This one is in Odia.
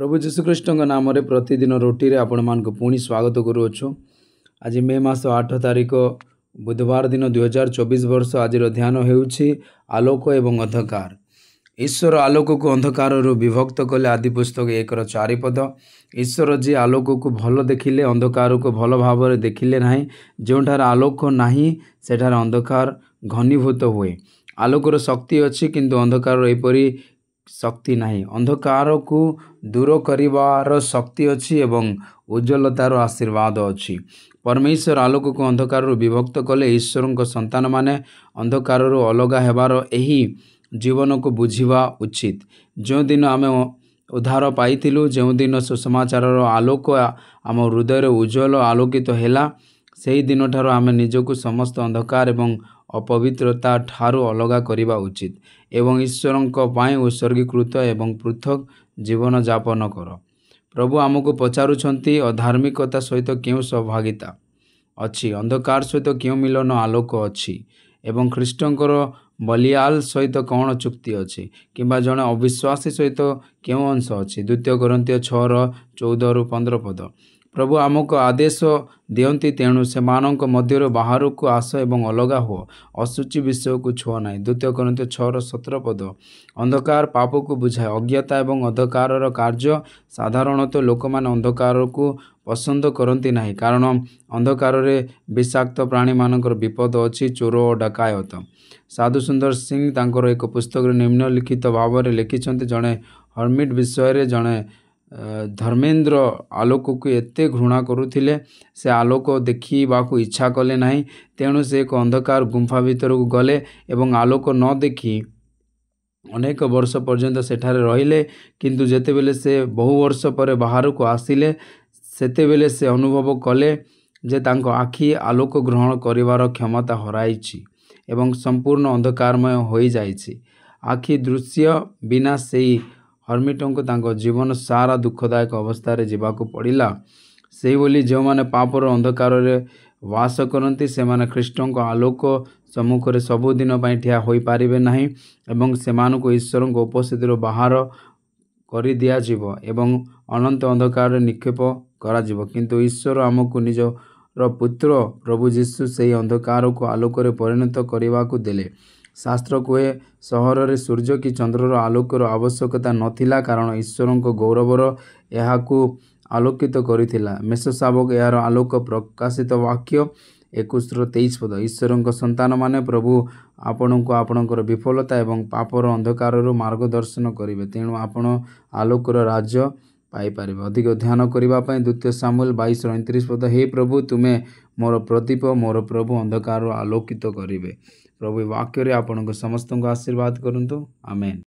ପ୍ରଭୁ ଯୀଶୁଖ୍ରୀଷ୍ଟଙ୍କ ନାମରେ ପ୍ରତିଦିନ ରୁଟିରେ ଆପଣମାନଙ୍କୁ ପୁଣି ସ୍ୱାଗତ କରୁଅଛୁ ଆଜି ମେ ମାସ ଆଠ ତାରିଖ ବୁଧବାର ଦିନ ଦୁଇହଜାର ଚବିଶ ବର୍ଷ ଆଜିର ଧ୍ୟାନ ହେଉଛି ଆଲୋକ ଏବଂ ଅନ୍ଧକାର ଈଶ୍ୱର ଆଲୋକକୁ ଅନ୍ଧକାରରୁ ବିଭକ୍ତ କଲେ ଆଦି ପୁସ୍ତକ ଏକର ଚାରିପଦ ଈଶ୍ୱର ଯିଏ ଆଲୋକକୁ ଭଲ ଦେଖିଲେ ଅନ୍ଧକାରକୁ ଭଲ ଭାବରେ ଦେଖିଲେ ନାହିଁ ଯେଉଁଠାରେ ଆଲୋକ ନାହିଁ ସେଠାରେ ଅନ୍ଧକାର ଘନୀଭୂତ ହୁଏ ଆଲୋକର ଶକ୍ତି ଅଛି କିନ୍ତୁ ଅନ୍ଧକାରର ଏପରି ଶକ୍ତି ନାହିଁ ଅନ୍ଧକାରକୁ ଦୂର କରିବାର ଶକ୍ତି ଅଛି ଏବଂ ଉଜ୍ଜଳତାର ଆଶୀର୍ବାଦ ଅଛି ପରମେଶ୍ୱର ଆଲୋକକୁ ଅନ୍ଧକାରରୁ ବିଭକ୍ତ କଲେ ଈଶ୍ୱରଙ୍କ ସନ୍ତାନମାନେ ଅନ୍ଧକାରରୁ ଅଲଗା ହେବାର ଏହି ଜୀବନକୁ ବୁଝିବା ଉଚିତ ଯେଉଁଦିନ ଆମେ ଉଦ୍ଧାର ପାଇଥିଲୁ ଯେଉଁଦିନ ସୁସମାଚାରର ଆଲୋକ ଆମ ହୃଦୟରେ ଉଜ୍ଜଳ ଆଲୋକିତ ହେଲା ସେହି ଦିନଠାରୁ ଆମେ ନିଜକୁ ସମସ୍ତ ଅନ୍ଧକାର ଏବଂ ଅପବିତ୍ରତା ଠାରୁ ଅଲଗା କରିବା ଉଚିତ ଏବଂ ଈଶ୍ୱରଙ୍କ ପାଇଁ ଉତ୍ସର୍ଗୀକୃତ ଏବଂ ପୃଥକ୍ ଜୀବନଯାପନ କର ପ୍ରଭୁ ଆମକୁ ପଚାରୁଛନ୍ତି ଅଧାର୍ମିକତା ସହିତ କେଉଁ ସହଭାଗିତା ଅଛି ଅନ୍ଧକାର ସହିତ କେଉଁ ମିଳନ ଆଲୋକ ଅଛି ଏବଂ ଖ୍ରୀଷ୍ଟଙ୍କର ବଲିଆଲ ସହିତ କ'ଣ ଚୁକ୍ତି ଅଛି କିମ୍ବା ଜଣେ ଅବିଶ୍ୱାସୀ ସହିତ କେଉଁ ଅଂଶ ଅଛି ଦ୍ୱିତୀୟ କରନ୍ତୀୟ ଛଅର ଚଉଦରୁ ପନ୍ଦର ପଦ ପ୍ରଭୁ ଆମକୁ ଆଦେଶ ଦିଅନ୍ତି ତେଣୁ ସେମାନଙ୍କ ମଧ୍ୟରୁ ବାହାରକୁ ଆସ ଏବଂ ଅଲଗା ହୁଅ ଅଶୁଚି ବିଷୟକୁ ଛୁଅ ନାହିଁ ଦ୍ୱିତୀୟ କରନ୍ତି ଛଅର ସତର ପଦ ଅନ୍ଧକାର ପାପକୁ ବୁଝାଏ ଅଜ୍ଞାତା ଏବଂ ଅନ୍ଧକାରର କାର୍ଯ୍ୟ ସାଧାରଣତଃ ଲୋକମାନେ ଅନ୍ଧକାରକୁ ପସନ୍ଦ କରନ୍ତି ନାହିଁ କାରଣ ଅନ୍ଧକାରରେ ବିଷାକ୍ତ ପ୍ରାଣୀମାନଙ୍କର ବିପଦ ଅଛି ଚୋର ଓ ଡକାୟତ ସାଧୁ ସୁନ୍ଦର ସିଂ ତାଙ୍କର ଏକ ପୁସ୍ତକରେ ନିମ୍ନଲିଖିତ ଭାବରେ ଲେଖିଛନ୍ତି ଜଣେ ହର୍ମିଟ୍ ବିଷୟରେ ଜଣେ ଧର୍ମେନ୍ଦ୍ର ଆଲୋକକୁ ଏତେ ଘୃଣା କରୁଥିଲେ ସେ ଆଲୋକ ଦେଖିବାକୁ ଇଚ୍ଛା କଲେ ନାହିଁ ତେଣୁ ସେ ଏକ ଅନ୍ଧକାର ଗୁମ୍ଫା ଭିତରକୁ ଗଲେ ଏବଂ ଆଲୋକ ନ ଦେଖି ଅନେକ ବର୍ଷ ପର୍ଯ୍ୟନ୍ତ ସେଠାରେ ରହିଲେ କିନ୍ତୁ ଯେତେବେଳେ ସେ ବହୁ ବର୍ଷ ପରେ ବାହାରକୁ ଆସିଲେ ସେତେବେଳେ ସେ ଅନୁଭବ କଲେ ଯେ ତାଙ୍କ ଆଖି ଆଲୋକ ଗ୍ରହଣ କରିବାର କ୍ଷମତା ହରାଇଛି ଏବଂ ସମ୍ପୂର୍ଣ୍ଣ ଅନ୍ଧକାରମୟ ହୋଇଯାଇଛି ଆଖି ଦୃଶ୍ୟ ବିନା ସେଇ ହର୍ମିଟଙ୍କୁ ତାଙ୍କ ଜୀବନ ସାରା ଦୁଃଖଦାୟକ ଅବସ୍ଥାରେ ଯିବାକୁ ପଡ଼ିଲା ସେହିଭଳି ଯେଉଁମାନେ ପାପର ଅନ୍ଧକାରରେ ବାସ କରନ୍ତି ସେମାନେ ଖ୍ରୀଷ୍ଟଙ୍କ ଆଲୋକ ସମ୍ମୁଖରେ ସବୁଦିନ ପାଇଁ ଠିଆ ହୋଇପାରିବେ ନାହିଁ ଏବଂ ସେମାନଙ୍କୁ ଈଶ୍ୱରଙ୍କ ଉପସ୍ଥିତିରୁ ବାହାର କରିଦିଆଯିବ ଏବଂ ଅନନ୍ତ ଅନ୍ଧକାରରେ ନିକ୍ଷେପ କରାଯିବ କିନ୍ତୁ ଈଶ୍ୱର ଆମକୁ ନିଜର ପୁତ୍ର ପ୍ରଭୁ ଯୀଶୁ ସେହି ଅନ୍ଧକାରକୁ ଆଲୋକରେ ପରିଣତ କରିବାକୁ ଦେଲେ ଶାସ୍ତ୍ର କୁହେ ସହରରେ ସୂର୍ଯ୍ୟ କି ଚନ୍ଦ୍ରର ଆଲୋକର ଆବଶ୍ୟକତା ନଥିଲା କାରଣ ଈଶ୍ୱରଙ୍କ ଗୌରବର ଏହାକୁ ଆଲୋକିତ କରିଥିଲା ମେଷ ଶାବକ ଏହାର ଆଲୋକ ପ୍ରକାଶିତ ବାକ୍ୟ ଏକୋଇଶର ତେଇଶ ପଦ ଈଶ୍ୱରଙ୍କ ସନ୍ତାନମାନେ ପ୍ରଭୁ ଆପଣଙ୍କୁ ଆପଣଙ୍କର ବିଫଳତା ଏବଂ ପାପର ଅନ୍ଧକାରରୁ ମାର୍ଗଦର୍ଶନ କରିବେ ତେଣୁ ଆପଣ ଆଲୋକର ରାଜ୍ୟ ପାଇପାରିବେ ଅଧିକ ଧ୍ୟାନ କରିବା ପାଇଁ ଦ୍ୱିତୀୟ ସାମୁଲ ବାଇଶ ଅଣତିରିଶ ପଦ ହେ ପ୍ରଭୁ ତୁମେ ମୋର ପ୍ରଦୀପ ମୋର ପ୍ରଭୁ ଅନ୍ଧକାରରୁ ଆଲୋକିତ କରିବେ ପ୍ରଭୁ ବାକ୍ୟରେ ଆପଣଙ୍କ ସମସ୍ତଙ୍କୁ ଆଶୀର୍ବାଦ କରନ୍ତୁ ଆମେନ୍